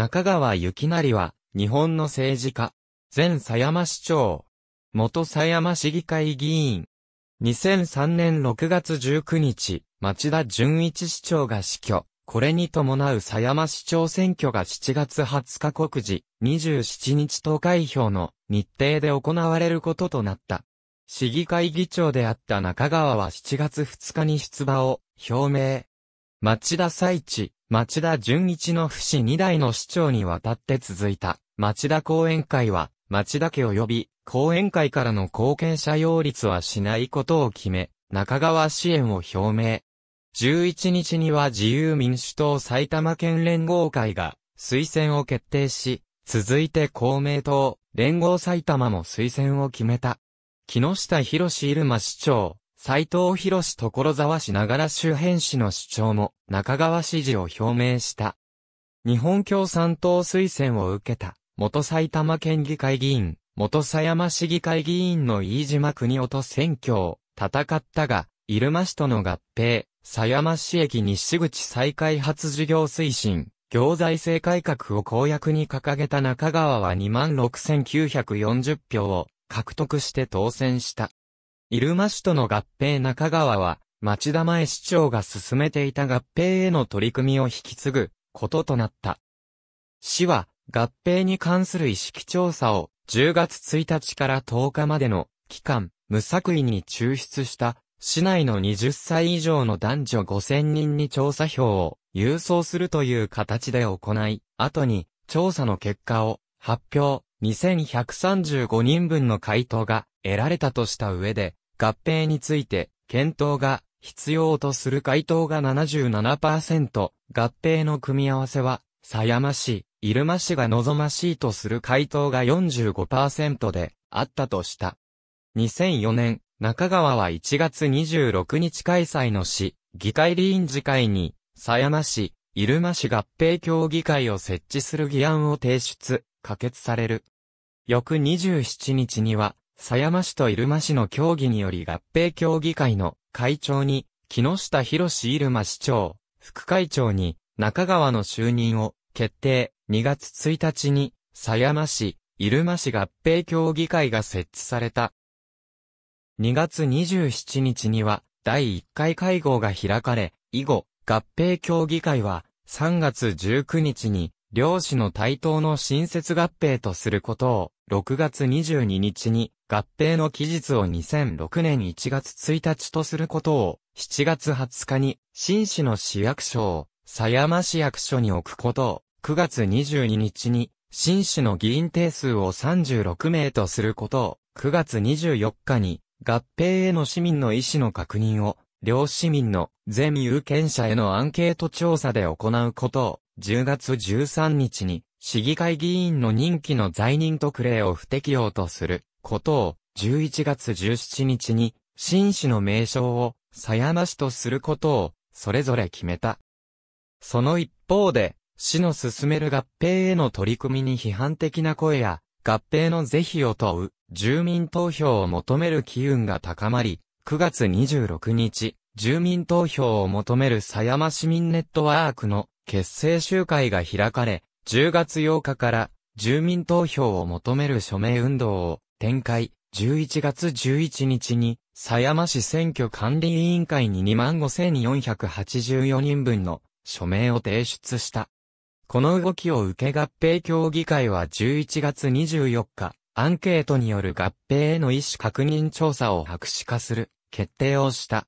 中川幸成は、日本の政治家、前狭山市長、元狭山市議会議員。2003年6月19日、町田純一市長が死去。これに伴う狭山市長選挙が7月20日告示、27日投開票の日程で行われることとなった。市議会議長であった中川は7月2日に出馬を表明。町田最地、町田純一の不死二代の市長にわたって続いた、町田講演会は、町田家及び、講演会からの貢献者擁立はしないことを決め、中川支援を表明。11日には自由民主党埼玉県連合会が推薦を決定し、続いて公明党、連合埼玉も推薦を決めた。木下博士入間市長、斎藤博士所沢市ながら周辺市の主張も中川支持を表明した。日本共産党推薦を受けた元埼玉県議会議員、元狭山市議会議員の飯島国夫と選挙を戦ったが、入間市との合併、狭山市駅西口再開発事業推進、行財政改革を公約に掲げた中川は26,940票を獲得して当選した。入間市との合併中川は、町田前市長が進めていた合併への取り組みを引き継ぐこととなった。市は合併に関する意識調査を10月1日から10日までの期間、無作為に抽出した市内の20歳以上の男女5000人に調査票を郵送するという形で行い、後に調査の結果を発表2135人分の回答が得られたとした上で、合併について、検討が必要とする回答が77%、合併の組み合わせは、狭山市、入間市が望ましいとする回答が45%であったとした。2004年、中川は1月26日開催の市、議会臨時会に、狭山市、入間市合併協議会を設置する議案を提出、可決される。翌27日には、狭山市と入間市の協議により合併協議会の会長に、木下博士入間市長、副会長に、中川の就任を決定。2月1日に、狭山市、入間市合併協議会が設置された。2月27日には、第1回会合が開かれ、以後、合併協議会は、3月19日に、両市の対等の新設合併とすることを、6月22日に合併の期日を2006年1月1日とすることを、7月20日に、新市の市役所を、狭山市役所に置くことを、9月22日に、新市の議員定数を36名とすることを、9月24日に、合併への市民の意思の確認を、両市民の全有権者へのアンケート調査で行うことを、10月13日に、市議会議員の任期の在任特例を不適用とする。ことを11月17日に、新市の名称を狭山市とすることを、それぞれ決めた。その一方で、市の進める合併への取り組みに批判的な声や、合併の是非を問う、住民投票を求める機運が高まり、9月26日、住民投票を求める狭山市民ネットワークの結成集会が開かれ、10月8日から住民投票を求める署名運動を展開、11月11日に、狭山市選挙管理委員会に25,484人分の署名を提出した。この動きを受け合併協議会は11月24日、アンケートによる合併への意思確認調査を白紙化する決定をした。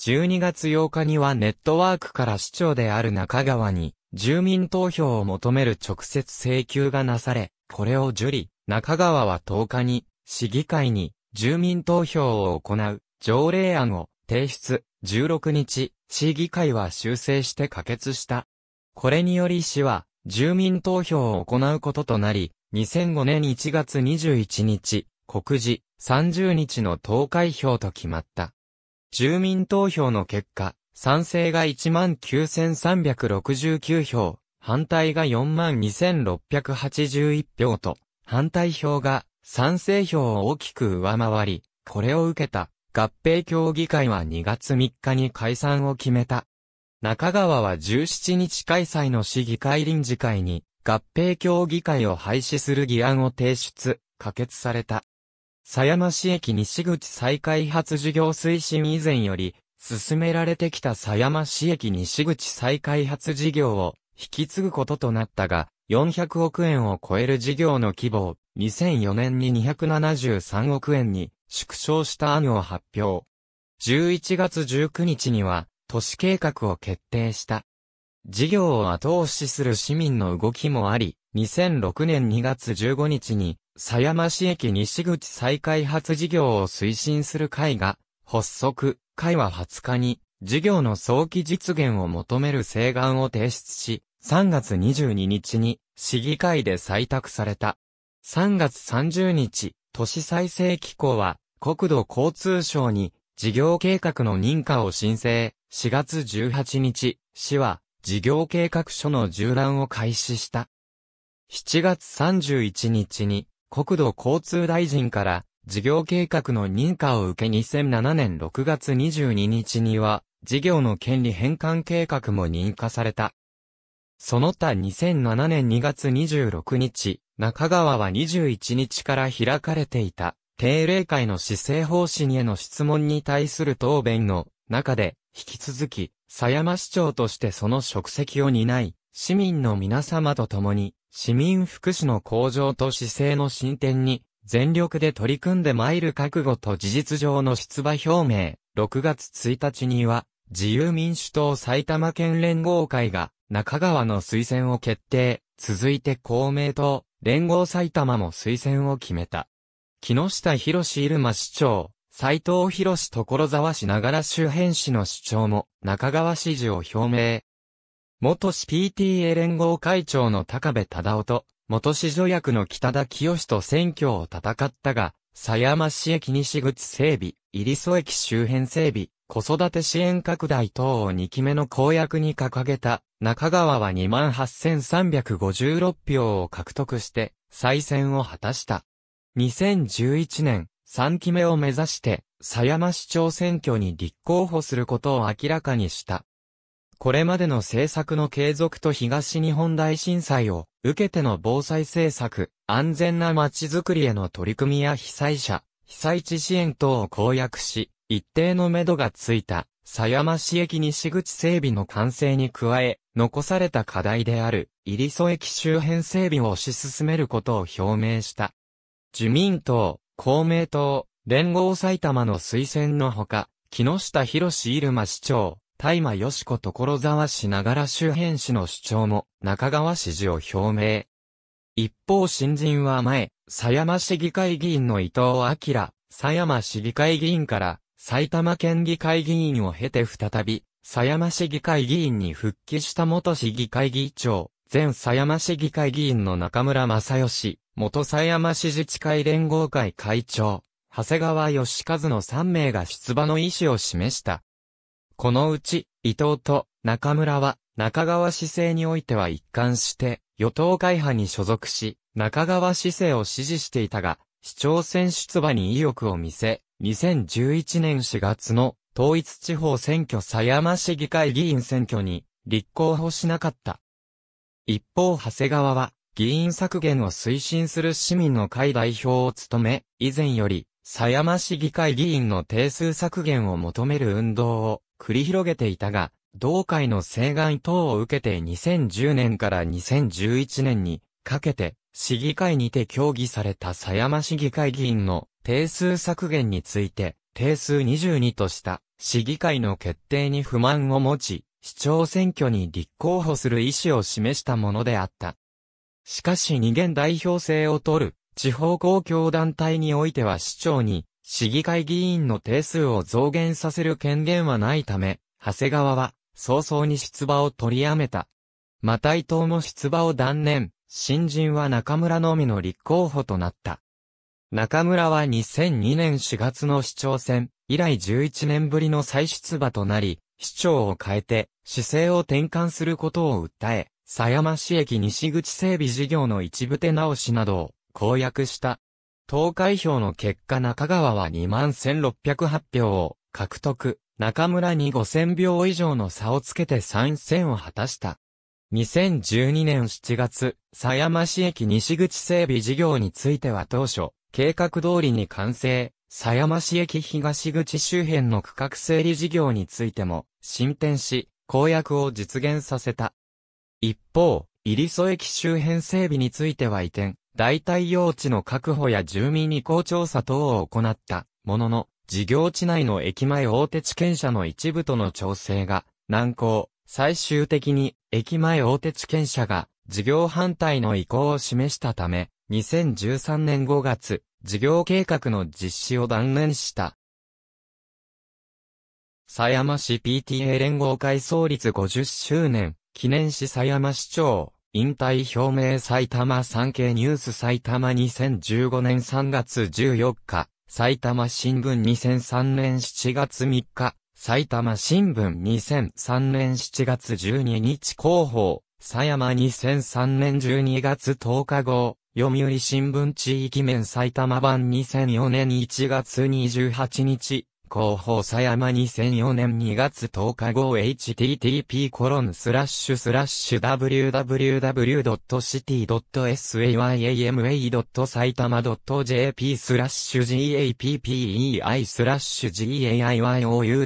12月8日にはネットワークから市長である中川に住民投票を求める直接請求がなされ、これを受理、中川は10日に、市議会に、住民投票を行う、条例案を提出、16日、市議会は修正して可決した。これにより市は、住民投票を行うこととなり、2005年1月21日、告示、30日の投開票と決まった。住民投票の結果、賛成が19,369票、反対が42,681票と、反対票が賛成票を大きく上回り、これを受けた合併協議会は2月3日に解散を決めた。中川は17日開催の市議会臨時会に合併協議会を廃止する議案を提出、可決された。狭山市駅西口再開発事業推進以前より、進められてきた狭山市駅西口再開発事業を引き継ぐこととなったが、400億円を超える事業の規模を2004年に273億円に縮小した案を発表。11月19日には都市計画を決定した。事業を後押しする市民の動きもあり、2006年2月15日に、狭山市駅西口再開発事業を推進する会が、発足、会は20日に、事業の早期実現を求める請願を提出し、3月22日に市議会で採択された。3月30日、都市再生機構は国土交通省に事業計画の認可を申請。4月18日、市は事業計画書の縦覧を開始した。7月31日に国土交通大臣から事業計画の認可を受け2007年6月22日には、事業の権利返還計画も認可された。その他2007年2月26日、中川は21日から開かれていた、定例会の施政方針への質問に対する答弁の中で、引き続き、狭山市長としてその職責を担い、市民の皆様と共に、市民福祉の向上と市政の進展に全力で取り組んで参る覚悟と事実上の出馬表明、6月1日には、自由民主党埼玉県連合会が、中川の推薦を決定、続いて公明党、連合埼玉も推薦を決めた。木下博士入間市長、斎藤博士所沢市ながら周辺市の市長も、中川支持を表明。元 PTA 連合会長の高部忠夫と、元市助役の北田清と選挙を戦ったが、狭山市駅西口整備、入曽駅周辺整備、子育て支援拡大等を2期目の公約に掲げた、中川は28,356票を獲得して、再選を果たした。2011年、3期目を目指して、狭山市長選挙に立候補することを明らかにした。これまでの政策の継続と東日本大震災を受けての防災政策、安全な街づくりへの取り組みや被災者、被災地支援等を公約し、一定の目処がついた、狭山市駅西口整備の完成に加え、残された課題である、入磯駅周辺整備を推し進めることを表明した。自民党、公明党、連合埼玉の推薦のほか、木下博士入間市長、大麻よしこ所沢市ながら周辺市の主張も中川支持を表明。一方新人は前、狭山市議会議員の伊藤明、狭山市議会議員から埼玉県議会議員を経て再び、狭山市議会議員に復帰した元市議会議長、前狭山市議会議員の中村正義、元狭山市自治会連合会会長、長谷川義和の3名が出馬の意思を示した。このうち、伊藤と中村は、中川市政においては一貫して、与党会派に所属し、中川市政を支持していたが、市長選出馬に意欲を見せ、2011年4月の統一地方選挙狭山市議会議員選挙に立候補しなかった。一方、長谷川は、議員削減を推進する市民の会代表を務め、以前より、狭山市議会議員の定数削減を求める運動を繰り広げていたが、同会の請願等を受けて2010年から2011年にかけて、市議会にて協議された狭山市議会議員の定数削減について、定数22とした市議会の決定に不満を持ち、市長選挙に立候補する意思を示したものであった。しかし二元代表制を取る地方公共団体においては市長に市議会議員の定数を増減させる権限はないため、長谷川は早々に出馬を取りやめた。また伊藤も出馬を断念、新人は中村のみの立候補となった。中村は2002年4月の市長選、以来11年ぶりの再出馬となり、市長を変えて、姿勢を転換することを訴え、狭山市駅西口整備事業の一部手直しなどを公約した。投開票の結果中川は21,608票を獲得、中村に5,000票以上の差をつけて参戦を果たした。2012年7月、狭山市駅西口整備事業については当初、計画通りに完成、狭山市駅東口周辺の区画整理事業についても、進展し、公約を実現させた。一方、入磯駅周辺整備については移転、代替用地の確保や住民意向調査等を行った、ものの、事業地内の駅前大手地権者の一部との調整が難航、最終的に駅前大手地権者が事業反対の意向を示したため、2013年5月、事業計画の実施を断念した。狭山市 PTA 連合会創立50周年、記念し狭山市長。引退表明埼玉産経ニュース埼玉2015年3月14日、埼玉新聞2003年7月3日、埼玉新聞2003年7月12日広報、狭山2003年12月10日号、読売新聞地域面埼玉版2004年1月28日、広報狭山2004年2月10日号 http コロンスラッシュスラッシュ www.city.sayama.saitama.jp スラッシュ gappei スラッシュ g a i o u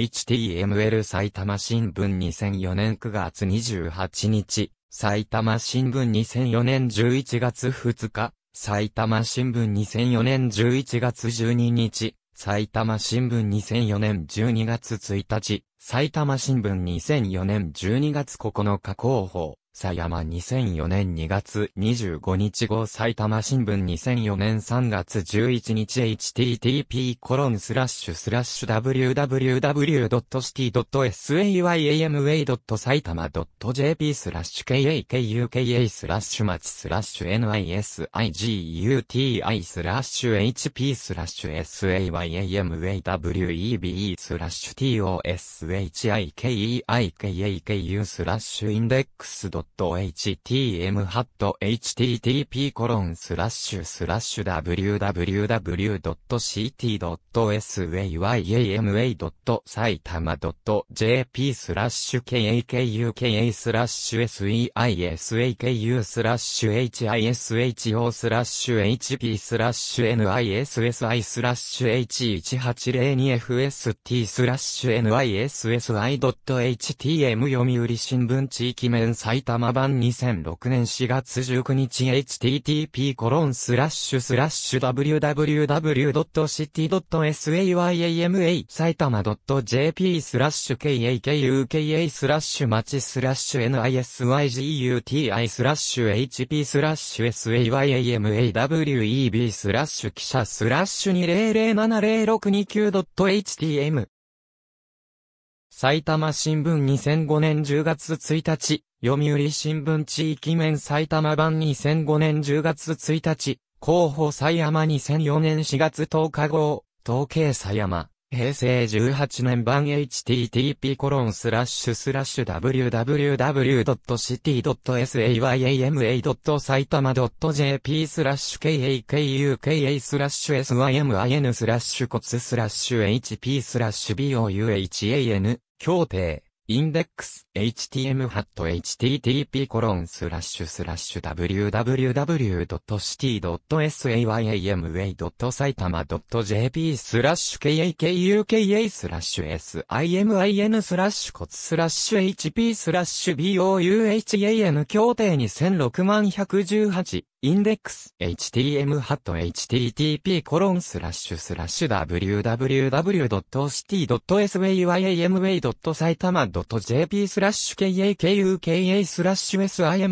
h t m l 埼玉新聞2004年9月28日埼玉新聞2004年11月2日埼玉新聞2004年11月12日埼玉新聞2004年12月1日。埼玉新聞2004年12月9日広報、狭山2004年2月25日号埼玉新聞2004年3月11日 http コロンスラッシュスラッシュ www.city.sayama.saitama.jp スラッシュ kakuka スラッシュ町スラッシュ nisiguti スラッシュ hp スラッシュ s a y a m a w e b e スラッシュ tos u h i k e i k a k u スラッシュインデックス .htm ハット http コロンスラッシュスラッシュ www.ct.sayama.saitama.jp スラッシュ kakuka スラッシュ seisaku スラッシュ hisho スラッシュ hp スラッシュ nissi スラッシュ h1802fst スラッシュ nis ssi.htm 読売新聞地域面埼玉版2006年4月19日 http コロンスラッシュスラッシュ www.city.sayama 埼玉 .jp スラッシュ kakuka スラッシュ町スラッシュ nisyguti スラッシュ hp スラッシュ sayamaweb スラッシュ記者スラッシュ2 0 0 7 0 6 2 9 h t m 埼玉新聞2005年10月1日、読売新聞地域面埼玉版2005年10月1日、広報埼山2004年4月10日号、統計狭山。平成18年版 http コロンスラッシュスラッシュ www.city.sayama.saitama.jp スラッシュ kakuka スラッシュ symin スラッシュコツスラッシュ hp スラッシュ bouhan 協定 index.htm.http コロンスラッシュスラッシュ www.city.sayama.saitama.jp スラッシュ kakuka スラッシュ simin スラッシュコツスラッシュ hp スラッシュ bouhan 協定2016118インデックス htm ハット http コロンスラッシュスラッシュ w w w c i t y s a y a m a y s a i t a m a j p スラッシュ kakuka スラッシュ simin ス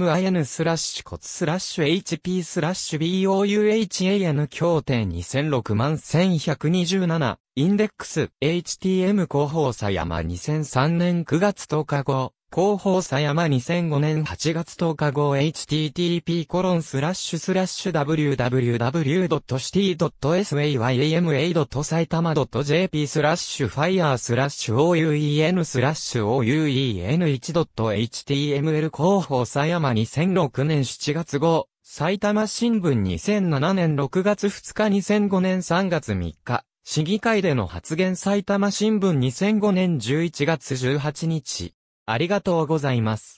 ラッシュコツスラッシュ hp スラッシュ bouhan 協定2006万1127インデックス htm 広報さ山2003年9月10日後。広報さ山2005年8月10日号 http://www.city.sayama.jp コロンススララッッシシュスラッシュ fire スラッシュ ouen スラッシュ ouen1.html 広報さ山2006年7月号埼玉新聞2007年6月2日2005年3月3日市議会での発言埼玉新聞2005年11月18日ありがとうございます。